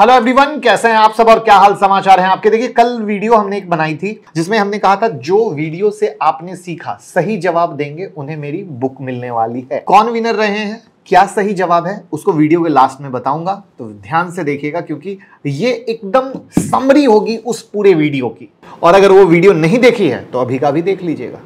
hello everyone कैसे हैं आप सब और क्या हाल समाचार हैं आपके देखिए कल वीडियो हमने एक बनाई थी जिसमें हमने कहा था जो वीडियो से आपने सीखा सही जवाब देंगे उन्हें मेरी बुक मिलने वाली है कौन विनर रहे हैं क्या सही जवाब है उसको वीडियो के लास्ट में बताऊंगा तो ध्यान से देखिएगा क्योंकि ये एकदम समरी होगी उस पूरे वीडियो की और अगर वो वीडियो नहीं देखी है तो अभी का भी देख लीजिएगा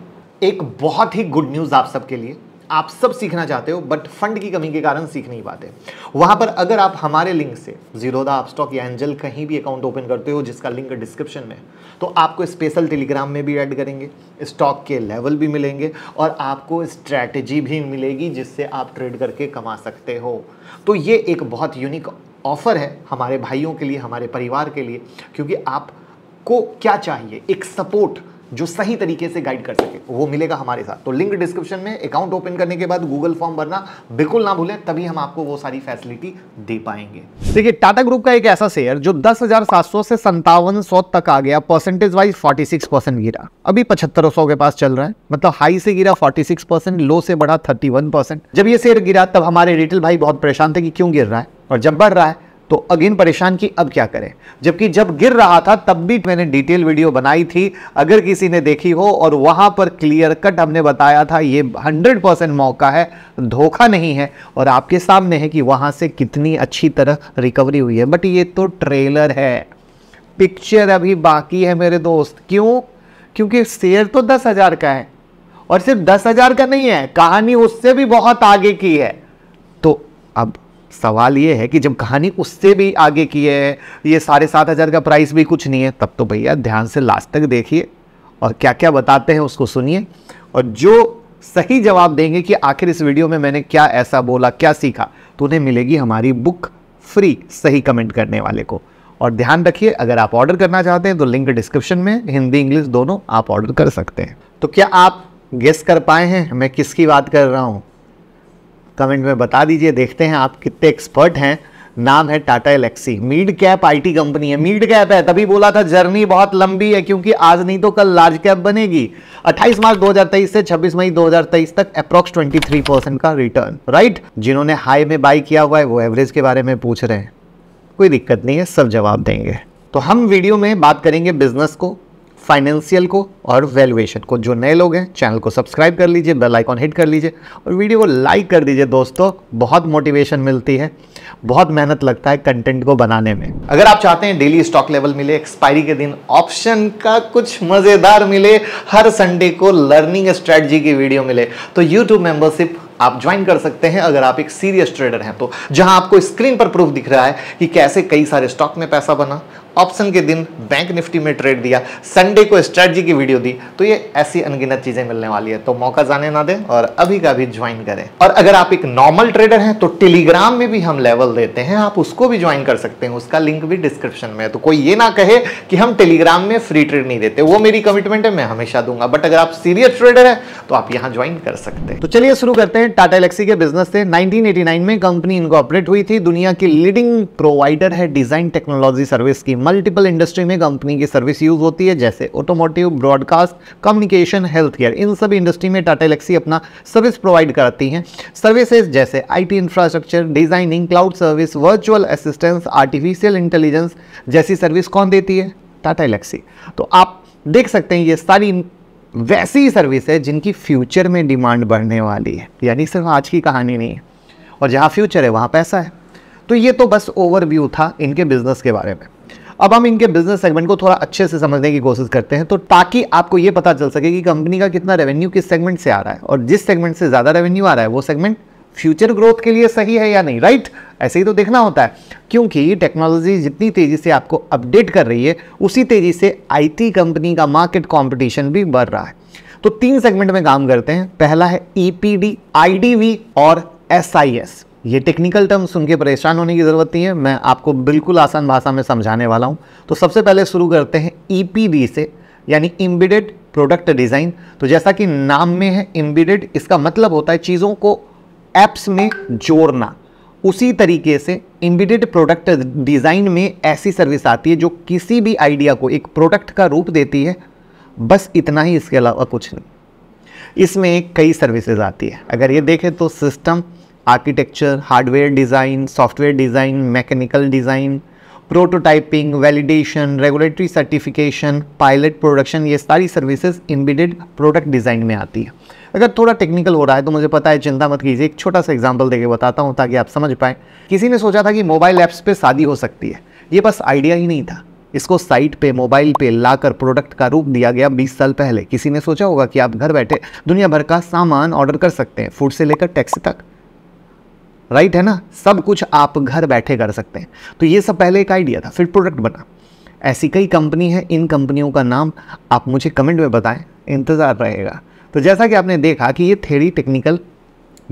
एक बहुत ही गुड न्यूज आप सबके लिए आप सब सीखना चाहते हो बट फंड की कमी के कारण सीख नहीं पाते वहां पर अगर आप हमारे लिंक से जीरोदा स्टॉक या एंजल कहीं भी अकाउंट ओपन करते हो जिसका लिंक डिस्क्रिप्शन में तो आपको स्पेशल टेलीग्राम में भी ऐड करेंगे स्टॉक के लेवल भी मिलेंगे और आपको स्ट्रैटेजी भी मिलेगी जिससे आप ट्रेड करके कमा सकते हो तो ये एक बहुत यूनिक ऑफ़र है हमारे भाइयों के लिए हमारे परिवार के लिए क्योंकि आपको क्या चाहिए एक सपोर्ट जो सही तरीके से गाइड कर सके वो मिलेगा हमारे साथ तो लिंक डिस्क्रिप्शन में अकाउंट ओपन करने के बाद गूगल फॉर्म भरना बिल्कुल ना भूलें तभी हम आपको वो सारी फैसिलिटी दे पाएंगे देखिए टाटा ग्रुप का एक ऐसा शेयर जो दस से संतावन तक आ गया परसेंटेज वाइज 46 परसेंट गिरा अभी पचहत्तर के पास चल रहा है मतलब हाई से गिरा 46 परसेंट लो से बढ़ा 31 परसेंट जब ये शेयर गिरा तब हमारे रिटेल भाई बहुत परेशान थे कि क्यों गिर रहा है और जब बढ़ रहा है तो अगेन परेशान कि अब क्या करें जबकि जब गिर रहा था तब भी मैंने डिटेल वीडियो बनाई थी अगर किसी ने देखी हो और वहां पर क्लियर कट हमने बताया था ये 100 परसेंट मौका है धोखा नहीं है और आपके सामने है कि वहां से कितनी अच्छी तरह रिकवरी हुई है बट ये तो ट्रेलर है पिक्चर अभी बाकी है मेरे दोस्त क्यों क्योंकि शेयर तो दस हज़ार का है और सिर्फ दस हज़ार का नहीं है कहानी उससे भी बहुत आगे की है तो अब सवाल ये है कि जब कहानी उससे भी आगे की है ये साढ़े सात हज़ार का प्राइस भी कुछ नहीं है तब तो भैया ध्यान से लास्ट तक देखिए और क्या क्या बताते हैं उसको सुनिए और जो सही जवाब देंगे कि आखिर इस वीडियो में मैंने क्या ऐसा बोला क्या सीखा तो उन्हें मिलेगी हमारी बुक फ्री सही कमेंट करने वाले को और ध्यान रखिए अगर आप ऑर्डर करना चाहते हैं तो लिंक डिस्क्रिप्शन में हिंदी इंग्लिश दोनों आप ऑर्डर कर सकते हैं तो क्या आप गेस कर पाए हैं मैं किसकी बात कर रहा हूँ कमेंट में बता दीजिए देखते हैं आप कितने एक्सपर्ट हैं नाम है Tata Elxsi mid cap IT company है मिड कैप है तभी बोला था जर्नी बहुत लंबी है क्योंकि आज नहीं तो कल लार्ज कैप बनेगी 28 मार्च 2023 से 26 मई 2023 तक अप्रोक्स 23 परसेंट का रिटर्न राइट जिन्होंने हाई में बाई किया हुआ है वो एवरेज के बारे में पूछ रहे हैं कोई दिक्कत नहीं है सब जवाब देंगे तो हम वीडियो में बात करेंगे बिजनेस को फाइनेंशियल को और वैल्यूएशन को जो नए लोग हैं चैनल को सब्सक्राइब कर लीजिए बेल आइकॉन हिट कर लीजिए और वीडियो को लाइक कर दीजिए दोस्तों बहुत मोटिवेशन मिलती है बहुत मेहनत लगता है कंटेंट को बनाने में अगर आप चाहते हैं डेली स्टॉक लेवल मिले एक्सपायरी के दिन ऑप्शन का कुछ मज़ेदार मिले हर संडे को लर्निंग स्ट्रेटजी की वीडियो मिले तो यूट्यूब मेंबरशिप आप ज्वाइन कर सकते हैं अगर आप एक सीरियस ट्रेडर हैं तो जहां आपको स्क्रीन पर प्रूफ दिख रहा है कि कैसे कई सारे स्टॉक में पैसा बना ऑप्शन के दिन बैंक निफ्टी में ट्रेड दिया संडे को स्ट्रेटजी की वीडियो दी तो ये ऐसी अनगिनत चीजें मिलने वाली है तो मौका जाने ना दें और अभी का भी ज्वाइन करें और अगर आप एक नॉर्मल ट्रेडर हैं तो टेलीग्राम में भी हम लेवल देते हैं आप उसको भी ज्वाइन कर सकते हैं उसका लिंक भी डिस्क्रिप्शन में है तो कोई ये ना कहे कि हम टेलीग्राम में फ्री ट्रेड नहीं देते वो मेरी कमिटमेंट है मैं हमेशा दूंगा बट अगर आप सीरियस ट्रेडर है तो आप यहाँ ज्वाइन कर सकते हैं तो चलिए शुरू करते हैं टाटा एलेक्सी के बिजनेस से नाइनटीन में कंपनी इनकॉपरेट हुई थी दुनिया की लीडिंग प्रोवाइडर है डिजाइन टेक्नोलॉजी सर्विस की मल्टीपल इंडस्ट्री में कंपनी की सर्विस यूज़ होती है जैसे automotive broadcast communication health care इन सभी इंडस्ट्री में टाटा एलेक्सी अपना सर्विस प्रोवाइड कराती हैं सर्विसेज जैसे IT infrastructure designing cloud service virtual assistance artificial intelligence जैसी सर्विस कौन देती है टाटा एलेक्सी तो आप देख सकते हैं ये सारी वैसी सर्विस है जिनकी फ्यूचर में डिमांड बढ़ने वाली है यानी सिर्फ आज की कहानी नहीं है और जहाँ फ्यूचर है वहाँ पैसा है तो ये तो बस ओवरव्यू था इनके बिज़नेस के बारे में अब हम इनके बिजनेस सेगमेंट को थोड़ा अच्छे से समझने की कोशिश करते हैं तो ताकि आपको ये पता चल सके कि कंपनी का कितना रेवेन्यू किस सेगमेंट से आ रहा है और जिस सेगमेंट से ज़्यादा रेवेन्यू आ रहा है वो सेगमेंट फ्यूचर ग्रोथ के लिए सही है या नहीं राइट ऐसे ही तो देखना होता है क्योंकि टेक्नोलॉजी जितनी तेज़ी से आपको अपडेट कर रही है उसी तेज़ी से आईटी कंपनी का मार्केट कंपटीशन भी बढ़ रहा है तो तीन सेगमेंट में काम करते हैं पहला है E P D I D V और एस आई एस ये टेक्निकल टर्म सुन के परेशान होने की ज़रूरत नहीं है मैं आपको बिल्कुल आसान भाषा में समझाने वाला हूँ तो सबसे पहले शुरू करते हैं ई e से यानी इम्बिडेड प्रोडक्ट डिज़ाइन तो जैसा कि नाम में है इम्बिडेड इसका मतलब होता है चीज़ों को ऐप्स में जोड़ना उसी तरीके से इम्बिडेड प्रोडक्ट डिज़ाइन में ऐसी सर्विस आती है जो किसी भी आइडिया को एक प्रोडक्ट का रूप देती है बस इतना ही इसके अलावा कुछ नहीं इसमें कई सर्विसेज आती है अगर ये देखें तो system architecture hardware design software design mechanical design prototyping validation regulatory certification pilot production ये सारी सर्विसेज इनबिडेड प्रोडक्ट डिज़ाइन में आती है अगर थोड़ा टेक्निकल हो रहा है तो मुझे पता है चिंता मत कीजिए एक छोटा सा एग्जाम्पल देके बताता हूँ ताकि आप समझ पाएँ किसी ने सोचा था कि मोबाइल ऐप्स पे शादी हो सकती है ये बस आइडिया ही नहीं था इसको साइट पे मोबाइल पे लाकर प्रोडक्ट का रूप दिया गया 20 साल पहले किसी ने सोचा होगा कि आप घर बैठे दुनिया भर का सामान ऑर्डर कर सकते हैं फूड से लेकर टैक्सी तक राइट है ना सब कुछ आप घर बैठे कर सकते हैं तो ये सब पहले एक आइडिया था फिर प्रोडक्ट बना ऐसी कई कंपनी है इन कंपनियों का नाम आप मुझे कमेंट में बताएं इंतज़ार रहेगा तो जैसा कि आपने देखा कि ये थेरी टेक्निकल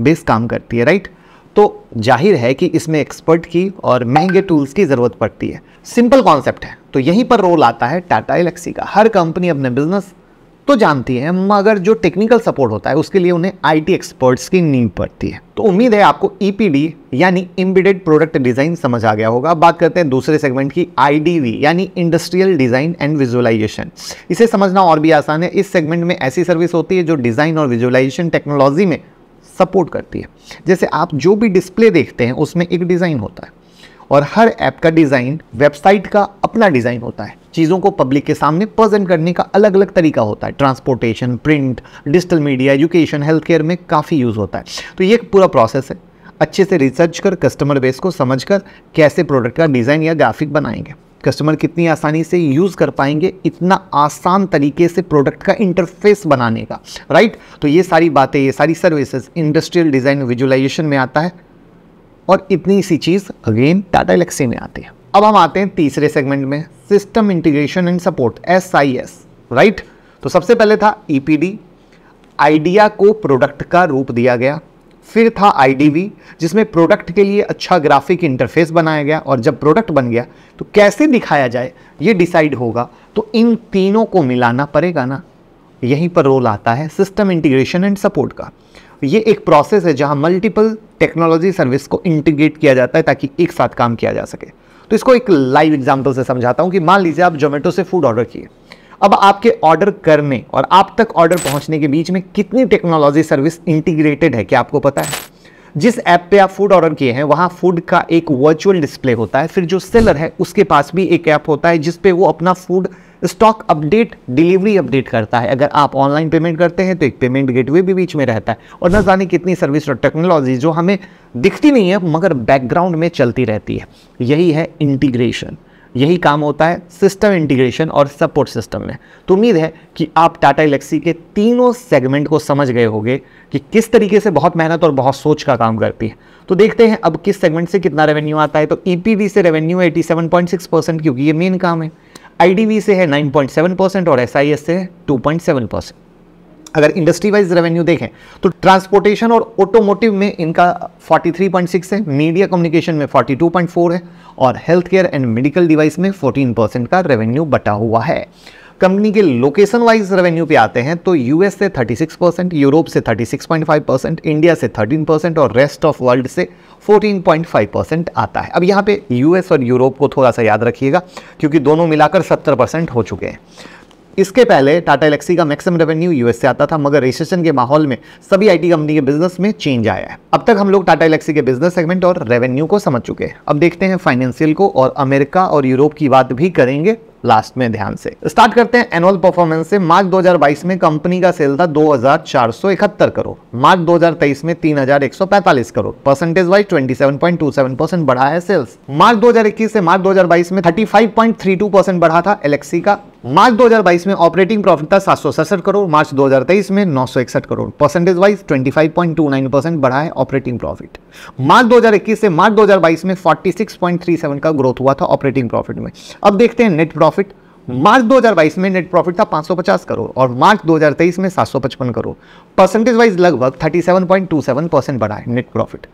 बेस काम करती है राइट तो जाहिर है कि इसमें एक्सपर्ट की और महंगे टूल्स की ज़रूरत पड़ती है सिंपल कॉन्सेप्ट है तो यहीं पर रोल आता है टाटा एलेक्सी का हर कंपनी अपने बिजनेस तो जानती है मगर जो टेक्निकल सपोर्ट होता है उसके लिए उन्हें आईटी एक्सपर्ट्स की नींद पड़ती है तो उम्मीद है आपको ईपीडी e यानी इम्बिडेड प्रोडक्ट डिज़ाइन समझ आ गया होगा बात करते हैं दूसरे सेगमेंट की आईडीवी यानी इंडस्ट्रियल डिज़ाइन एंड विजुअलाइजेशन इसे समझना और भी आसान है इस सेगमेंट में ऐसी सर्विस होती है जो डिज़ाइन और विजुअलाइजेशन टेक्नोलॉजी में सपोर्ट करती है जैसे आप जो भी डिस्प्ले देखते हैं उसमें एक डिज़ाइन होता है और हर ऐप का डिज़ाइन वेबसाइट का अपना डिज़ाइन होता है चीज़ों को पब्लिक के सामने प्रजेंट करने का अलग अलग तरीका होता है transportation print digital media education health care में काफ़ी यूज़ होता है तो ये एक पूरा प्रोसेस है अच्छे से रिसर्च कर कस्टमर बेस को समझ कर कैसे प्रोडक्ट का डिज़ाइन या ग्राफिक बनाएंगे कस्टमर कितनी आसानी से यूज़ कर पाएंगे इतना आसान तरीके से प्रोडक्ट का इंटरफेस बनाने का राइट तो ये सारी बातें ये सारी सर्विसेज इंडस्ट्रियल डिज़ाइन विजुलाइजेशन में आता है और इतनी सी चीज़ अगेन टाटा एलेक्सी में आती है अब हम आते हैं तीसरे सेगमेंट में system integration and support S I S right तो सबसे पहले था ई पी डी आइडिया को प्रोडक्ट का रूप दिया गया फिर था आई जिसमें प्रोडक्ट के लिए अच्छा ग्राफिक इंटरफेस बनाया गया और जब प्रोडक्ट बन गया तो कैसे दिखाया जाए ये डिसाइड होगा तो इन तीनों को मिलाना पड़ेगा ना यहीं पर रोल आता है सिस्टम इंटीग्रेशन एंड सपोर्ट का ये एक प्रोसेस है जहाँ मल्टीपल टेक्नोलॉजी सर्विस को इंटीग्रेट किया जाता है ताकि एक साथ काम किया जा सके तो इसको एक लाइव एग्जाम्पल से समझाता हूँ कि मान लीजिए आप जोमेटो से फूड ऑर्डर किए अब आपके ऑर्डर करने और आप तक ऑर्डर पहुंचने के बीच में कितनी टेक्नोलॉजी सर्विस इंटीग्रेटेड है क्या आपको पता है जिस ऐप पे आप फूड ऑर्डर किए हैं वहाँ फूड का एक वर्चुअल डिस्प्ले होता है फिर जो सेलर है उसके पास भी एक ऐप होता है जिसपे वो अपना food stock update delivery update करता है अगर आप ऑनलाइन पेमेंट करते हैं तो एक पेमेंट गेटवे भी बीच में रहता है और न जाने कितनी सर्विस और टेक्नोलॉजी जो हमें दिखती नहीं है मगर बैकग्राउंड में चलती रहती है यही है इंटीग्रेशन यही काम होता है सिस्टम इंटीग्रेशन और सपोर्ट सिस्टम में तो उम्मीद है कि आप टाटा इलेक्सी के तीनों सेगमेंट को समझ गए होंगे कि किस तरीके से बहुत मेहनत और बहुत सोच का काम करती है तो देखते हैं अब किस सेगमेंट से कितना रेवेन्यू आता है तो ईपीवी e से रेवेन्यू 87.6 परसेंट क्योंकि ये मेन काम है आईडीवी से है 9.7 परसेंट और एसआईएस से है 2.7 परसेंट अगर इंडस्ट्री वाइज रेवेन्यू देखें तो ट्रांसपोर्टेशन और ऑटोमोटिव में इनका 43.6 है मीडिया कम्युनिकेशन में 42.4 है और health care and medical device में 14 परसेंट का रेवेन्यू बटा हुआ है कंपनी के लोकेशन वाइज रेवेन्यू पे आते हैं तो यूएस से 36 परसेंट यूरोप से 36.5 परसेंट इंडिया से 13 परसेंट और रेस्ट ऑफ वर्ल्ड से 14.5 परसेंट आता है अब यहाँ पे यूएस और यूरोप को थोड़ा सा याद रखिएगा क्योंकि दोनों मिलाकर 70 परसेंट हो चुके हैं इसके पहले टाटा एलेक्सी का मैक्सिमम रेवेन्यू यूएस से आता था मगर रिसेशन के माहौल में सभी आईटी कंपनी के बिजनेस में चेंज आया है अब तक हम लोग टाटा एलेक्सी के बिजनेस सेगमेंट और रेवेन्यू को समझ चुके हैं अब देखते हैं फाइनेंशियल को और अमेरिका और यूरोप की बात भी करेंगे लास्ट में ध्यान से स्टार्ट करते हैं एनुअल परफॉर्मेंस से मार्च 2022 में कंपनी का सेल था दो करोड़ मार्च 2023 में 3145 करोड़ परसेंटेज वाइज 27.27 परसेंट बढ़ा है सेल्स मार्च 2021 से मार्च 2022 में 35.32 परसेंट बढ़ा था एलेक्सी का मार्च 2022 में ऑपरेटिंग प्रॉफिट था सात करोड़ मार्च 2023 में 961 करोड़ परसेंटेज वाइज 25.29 परसेंट बढ़ा है ऑपरेटिंग प्रॉफिट मार्च 2021 से मार्च 2022 में 46.37 का ग्रोथ हुआ था ऑपरेटिंग प्रॉफिट में अब देखते हैं नेट प्रॉफिट प्रॉफिट मार्च 2022 में नेट प्रॉफिट था 550 करोड़ और मार्च 2023 में 755 करोड़ परसेंटेज वाइज लगभग 37.27 परसेंट बढ़ा है नेट प्रॉफिट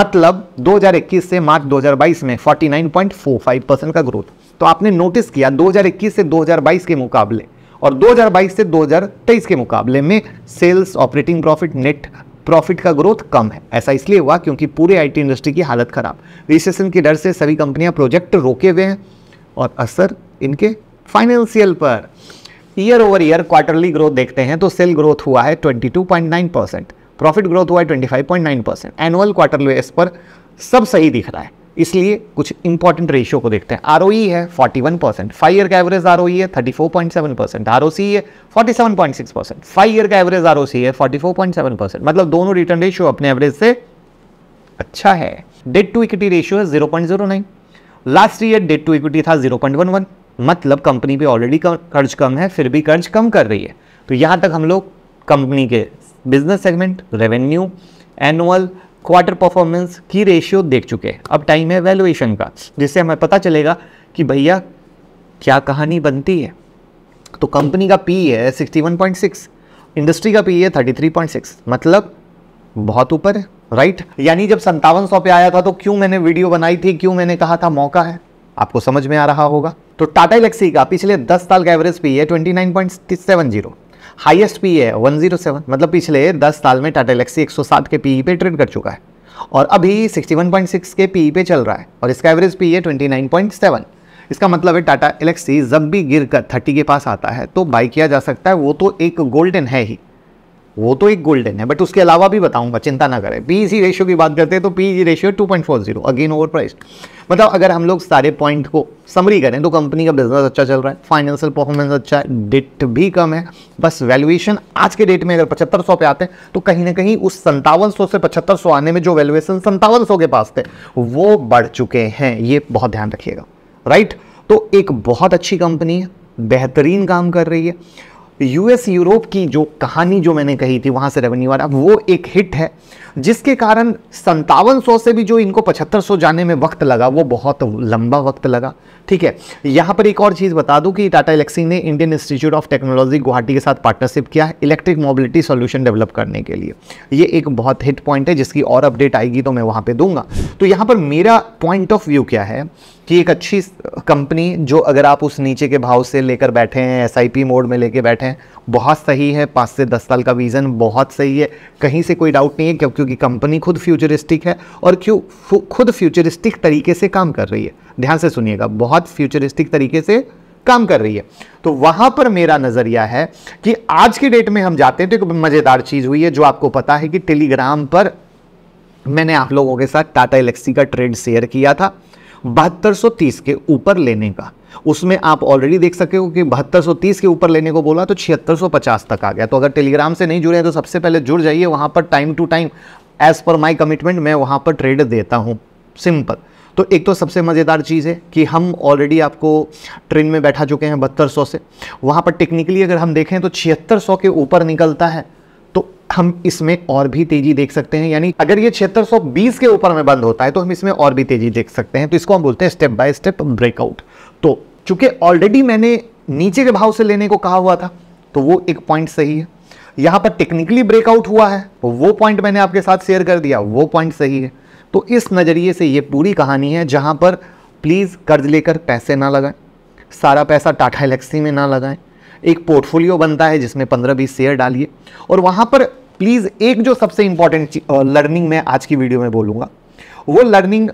मतलब 2021 से मार्च 2022 में 49.45 परसेंट का ग्रोथ तो आपने नोटिस किया 2021 से 2022 के मुकाबले और 2022 से 2023 के मुकाबले में sales operating profit net profit का ग्रोथ कम है ऐसा इसलिए हुआ क्योंकि पूरे आईटी इंडस्ट्री की हालत खराब रिसेशन के डर से सभी कंपनियां प्रोजेक्ट रोके हुए हैं और असर इनके फाइनेंशियल पर year over year quarterly growth देखते हैं तो सेल ग्रोथ हुआ है 22.9 परसेंट प्रॉफिट ग्रोथ हुआ है 25.9 परसेंट एनुअल क्वार्टरली बेस पर सब सही दिख रहा है इसलिए कुछ इंपॉर्टेंट रेशियो को देखते हैं आर e है 41 वन परसेंट फाइव ईयर का एवरेज आर e है 34.7 परसेंट आर है 47.6 परसेंट फाइव ईयर का एवरेज आर है 44.7 परसेंट मतलब दोनों रिटर्न रेशियो अपने एवरेज से अच्छा है डेट टू इक्विटी रेशियो है 0.09 last year debt to equity था जीरो मतलब कंपनी पे ऑलरेडी कर्ज कम है फिर भी कर्ज कम कर रही है तो यहाँ तक हम लोग कंपनी के business segment revenue annual quarter performance की रेशियो देख चुके हैं अब टाइम है वैल्यूएशन का जिससे हमें पता चलेगा कि भैया क्या कहानी बनती है तो कंपनी का पी है 61.6 इंडस्ट्री का पी है 33.6 मतलब बहुत ऊपर है राइट यानी जब संतावन सौ पे आया था तो क्यों मैंने वीडियो बनाई थी क्यों मैंने कहा था मौका है आपको समझ में आ रहा होगा तो टाटा इलेक्सी का पिछले 10 साल का एवरेज पी e है ट्वेंटी हाईएस्ट पी है 107 मतलब पिछले 10 साल में टाटा इलेक्सी 107 के पीई e पे ट्रेड कर चुका है और अभी 61.6 के पीई e पे चल रहा है और इसका एवरेज पी है 29.7 इसका मतलब है टाटा इलेक्सी जब भी गिर कर थर्टी के पास आता है तो बाई किया जा सकता है वो तो एक गोल्डन है ही वो तो एक गोल्डन है बट उसके अलावा भी बताऊंगा चिंता ना करें पी सी रेशियो की बात करते हैं तो P ratio two point four zero again over price मतलब अगर हम लोग सारे पॉइंट को समरी करें तो कंपनी का बिजनेस अच्छा चल रहा है फाइनेंशियल परफॉर्मेंस अच्छा है डिट भी कम है बस वैल्यूएशन आज के डेट में अगर पचहत्तर सौ पे आते हैं तो कहीं ना कहीं उस संतावन सौ से पचहत्तर सौ आने में जो वैल्यूएशन संतावन सौ के पास थे वो बढ़ चुके हैं ये बहुत ध्यान रखिएगा राइट तो एक बहुत अच्छी कंपनी है बेहतरीन काम कर रही है यूएस यूरोप की जो कहानी जो मैंने कही थी वहां से रेवेन्यू आ रहा वो एक हिट है जिसके कारण संतावन सौ से भी जो इनको पचहत्तर सौ जाने में वक्त लगा वो बहुत लंबा वक्त लगा ठीक है यहाँ पर एक और चीज़ बता दूँ कि टाटा इलेक्सी ने Indian Institute of Technology Guwahati के साथ पार्टनरशिप किया है इलेक्ट्रिक मोबिलिटी सोल्यूशन डेवलप करने के लिए ये एक बहुत हिट पॉइंट है जिसकी और अपडेट आएगी तो मैं वहाँ पर दूंगा तो यहाँ पर मेरा पॉइंट ऑफ व्यू क्या है कि एक अच्छी कंपनी जो अगर आप उस नीचे के भाव से लेकर बैठे हैं एस मोड में लेके बैठे हैं बहुत सही है पाँच से दस साल का विज़न बहुत सही है कहीं से कोई डाउट नहीं है क्यों क्योंकि कंपनी खुद फ्यूचरिस्टिक है और क्यों खुद फ्यूचरिस्टिक तरीके से काम कर रही है ध्यान से सुनिएगा बहुत फ्यूचरिस्टिक तरीके से काम कर रही है तो वहाँ पर मेरा नज़रिया है कि आज की डेट में हम जाते हैं तो एक मज़ेदार चीज़ हुई है जो आपको पता है कि टेलीग्राम पर मैंने आप लोगों के साथ टाटा एलेक्सी का ट्रेंड शेयर किया था बहत्तर के ऊपर लेने का उसमें आप ऑलरेडी देख सके हो कि बहत्तर के ऊपर लेने को बोला तो छिहत्तर तक आ गया तो अगर टेलीग्राम से नहीं जुड़े तो सबसे पहले जुड़ जाइए वहाँ पर time to time as per my commitment मैं वहाँ पर ट्रेड देता हूँ सिंपल तो एक तो सबसे मज़ेदार चीज़ है कि हम ऑलरेडी आपको ट्रेन में बैठा चुके हैं बहत्तर से वहाँ पर टेक्निकली अगर हम देखें तो छिहत्तर के ऊपर निकलता है हम इसमें और भी तेजी देख सकते हैं यानी अगर ये छिहत्तर के ऊपर में बंद होता है तो हम इसमें और भी तेजी देख सकते हैं तो इसको हम बोलते हैं स्टेप बाय स्टेप ब्रेकआउट तो चूंकि ऑलरेडी मैंने नीचे के भाव से लेने को कहा हुआ था तो वो एक पॉइंट सही है यहाँ पर टेक्निकली ब्रेकआउट हुआ है तो वो पॉइंट मैंने आपके साथ शेयर कर दिया वो पॉइंट सही है तो इस नज़रिए से ये पूरी कहानी है जहाँ पर प्लीज़ कर्ज लेकर पैसे ना लगाएं सारा पैसा टाटा एलेक्सी में ना लगाएं एक पोर्टफोलियो बनता है जिसमें पंद्रह बीस शेयर डालिए और वहां पर प्लीज़ एक जो सबसे इंपॉर्टेंट लर्निंग मैं आज की वीडियो में बोलूंगा वो लर्निंग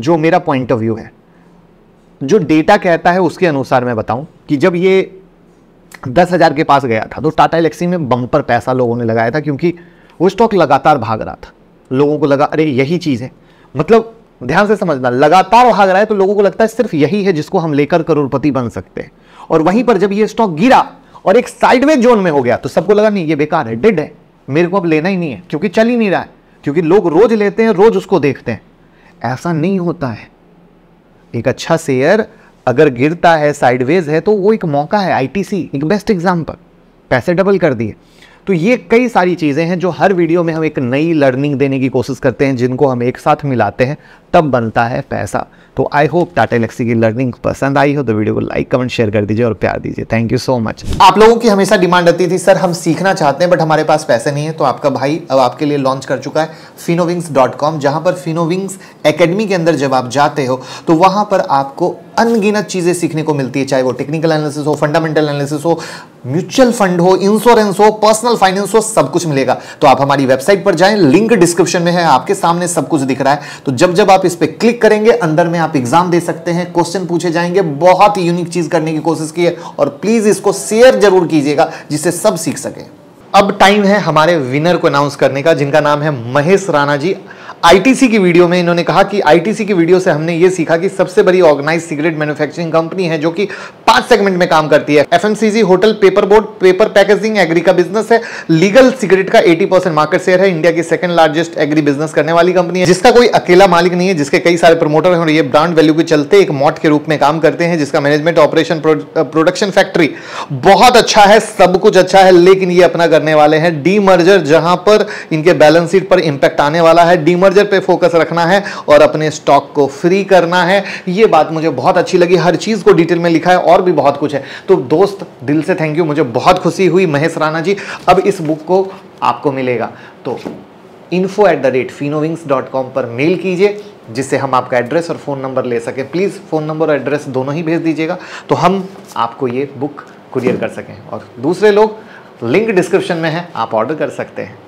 जो मेरा पॉइंट ऑफ व्यू है जो डेटा कहता है उसके अनुसार मैं बताऊं कि जब ये दस हज़ार के पास गया था तो टाटा इलेक्सी में बम पर पैसा लोगों ने लगाया था क्योंकि वो स्टॉक लगातार भाग रहा था लोगों को लगा अरे यही चीज़ है मतलब ध्यान से समझना लगातार भाग रहा है तो लोगों को लगता है सिर्फ यही है जिसको हम लेकर करोड़पति बन सकते हैं और वहीं पर जब ये स्टॉक गिरा और एक साइडवे जोन में हो गया तो सबको लगा नहीं ये बेकार है डेड है मेरे को अब लेना ही नहीं है क्योंकि चल ही नहीं रहा है क्योंकि लोग रोज लेते हैं रोज उसको देखते हैं ऐसा नहीं होता है एक अच्छा शेयर अगर गिरता है साइडवेज है तो वो एक मौका है आईटीसी एक बेस्ट एग्जाम्पल पैसे डबल कर दिए तो ये कई सारी चीज़ें हैं जो हर वीडियो में हम एक नई लर्निंग देने की कोशिश करते हैं जिनको हम एक साथ मिलाते हैं तब बनता है पैसा तो आई होप टाटा गलेक्सी की लर्निंग पसंद आई हो तो वीडियो को लाइक कमेंट शेयर कर दीजिए और प्यार दीजिए थैंक यू सो मच आप लोगों की हमेशा डिमांड रहती थी सर हम सीखना चाहते हैं बट हमारे पास पैसे नहीं है तो आपका भाई अब आपके लिए लॉन्च कर चुका है फिनोविंग्स डॉट कॉम जहाँ पर फिनोविंग्स एकेडमी के अंदर जब आप जाते हो तो वहाँ पर आपको अनगिनत चीज़ें सीखने को मिलती है चाहे वो टेक्निकल एनालिसिस हो फंडामेंटल एनालिसिस हो म्यूचुअल फंड हो इंश्योरेंस हो पर्सनल फाइनेंस हो सब कुछ मिलेगा तो आप हमारी वेबसाइट पर जाएं लिंक डिस्क्रिप्शन में है आपके सामने सब कुछ दिख रहा है तो जब जब आप इस पर क्लिक करेंगे अंदर में आप एग्जाम दे सकते हैं क्वेश्चन पूछे जाएंगे बहुत ही यूनिक चीज़ करने की कोशिश की है और प्लीज़ इसको शेयर जरूर कीजिएगा जिससे सब सीख सके अब टाइम है हमारे विनर को अनाउंस करने का जिनका नाम है महेश राणा जी आईटीसी की वीडियो में इन्होंने कहा कि आईटीसी की वीडियो से हमने ये सीखा कि सबसे बड़ी ऑर्गेनाइज सिगरेट मैन्युफैक्चरिंग कंपनी है जो कि पांच सेगमेंट में काम करती है FMCG hotel paper board paper packaging agri का बिजनेस है लीगल सिगरेट का 80 परसेंट मार्केट शेयर है इंडिया की सेकंड लार्जेस्ट एग्री बिजनेस करने वाली कंपनी है जिसका कोई अकेला मालिक नहीं है जिसके कई सारे प्रमोटर हैं और ये ब्रांड वैल्यू के चलते एक मॉट के रूप में काम करते हैं जिसका मैनेजमेंट ऑपरेशन प्रोडक्शन फैक्ट्री बहुत अच्छा है सब कुछ अच्छा है लेकिन ये अपना करने वाले हैं डीमर्जर जहां पर इनके बैलेंस शीट पर इंपैक्ट आने वाला है डी मर्जर पे फोकस रखना है और अपने स्टॉक को फ्री करना है ये बात मुझे बहुत अच्छी लगी हर चीज़ को डिटेल में लिखा है और भी बहुत कुछ है तो दोस्त दिल से थैंक यू मुझे बहुत खुशी हुई महेश राणा जी अब इस बुक को आपको मिलेगा तो info at the rate Finowings dot com पर मेल कीजिए जिससे हम आपका एड्रेस और फ़ोन नंबर ले सकें प्लीज़ फ़ोन नंबर और एड्रेस दोनों ही भेज दीजिएगा तो हम आपको ये बुक कुरियर कर सकें और दूसरे लोग लिंक डिस्क्रिप्शन में है आप ऑर्डर कर सकते हैं